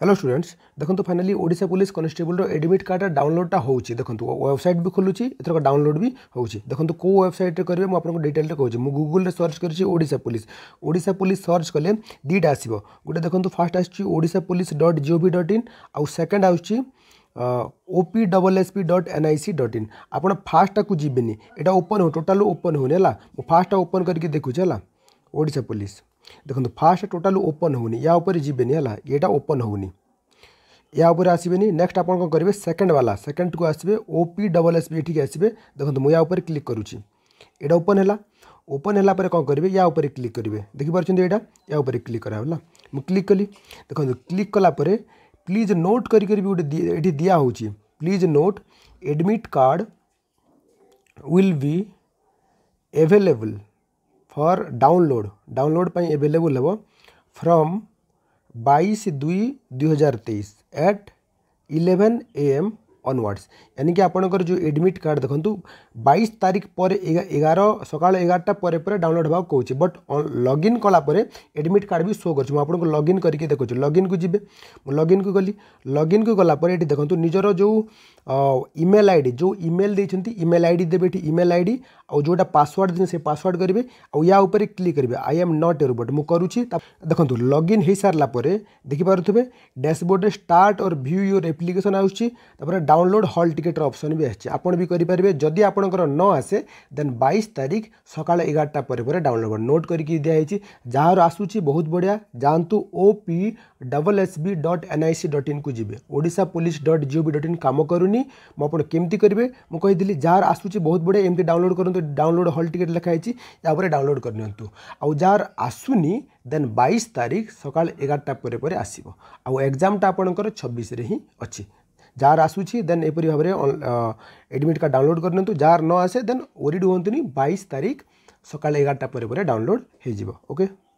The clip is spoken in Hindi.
হ্যালো স্টুডেন্টস দেখুন ফাইনালি ওড়িশা পুলিশ কনস্টেবলর এডমিট কার্ডর ডাউনলোডটা হচ্ছে দেখুন ওয়েবসাইট বি খোলুছি এথরক ডাউনলোড বি হচ্ছে দেখুন কেউ ওয়েবসাইটে করবে মু আপনার ডিটেলটা কହୁছি মু গুগলে সর্চ করেছি Odisha police Odisha police search কলে দুইটা আসব গোটে দেখুন ফার্স্ট আসছে Odisha police dot gov dot in আউ সেকেন্ড আসছে O P double S P dot N I C dot in आप फास्टा को जीवन यहाँ ओपन हो टोटाल ओपन होने है फास्टा ओपन करके देखुचे है ओडा पुलिस देखो फास्ट टोटाल ओपन ହେଉନି ୟା ओपन ଯିବେନି या उपर आसबेनि नेक्स्ट आप करेंगे सेकेंड वाला सेकेंड को आसबे ओपी डबल एस पी ठीक आसबे देखो मुझे क्लिक करुच्ची एटा ओपन है तो ओपन है कौन करेंगे या उपर क्लिक करेंगे देखिपारे यहाँ तो या उपर क्लिक कराला मुझे क्लिक कली देखो क्लिक कलापर प्लीज नोट कर दिहे दिया please note admit card will be available for download download available हम फ्रम बैश दुई दुई हजार तेईस at eleven A M onwards यानी कि आप एडमिट कार्ड देखो बैस तारीख पर एगार सका एगारटा पर डाउनलोड हाँ कौन बट लगइन कला एडमिट कार्ड भी शो कर लगइन करके देखु लगइन को जी लगइन को गली लगइन को गलापर देखो निजर जो इमेल आई डी जो इमेल देखते इमेल आई डी देवे इमेल आई डी आउटा पासवर्ड से पासवर्ड करेंगे आया क्लिक करेंगे I am not A robot मुझे देखो लगइन हो सारा देखिपे डैशबोर्ड स्टार्ट और भ्यू योर एप्लिकेसन आसपर down download hall ticket option भी आसी भी करेंगे जदि आपंकर न आसे देन बैस तारीख सका एगारटा पर डाउनलोड नोट करके दिखाई जार आसूसी बहुत बढ़िया जातु O P double S B dot N I C dot in को जी ओडा पुलिस डट जीओ भी डट इन कम करूनी मुझे केमती करेंगे मुझे जार आसूसी बहुत बढ़िया एमती डाउनलोड करूँ तो डाउनलोड हल टिकेट लिखाई यापर डाउनलोड करनी आउ आसुनी देन बैस तारीख सका एगारटा पर आसो आउ एक्जामटा आपंकर छब्बीस ହିଁ ଅଛି जार आसूँ देन यपरी भाव में एडमिट कार्ड डाउनलोड करनी तो जार न आसे देन ओरीड हूँ बैस तारीख सका एगारटा पर डाउनलोड होके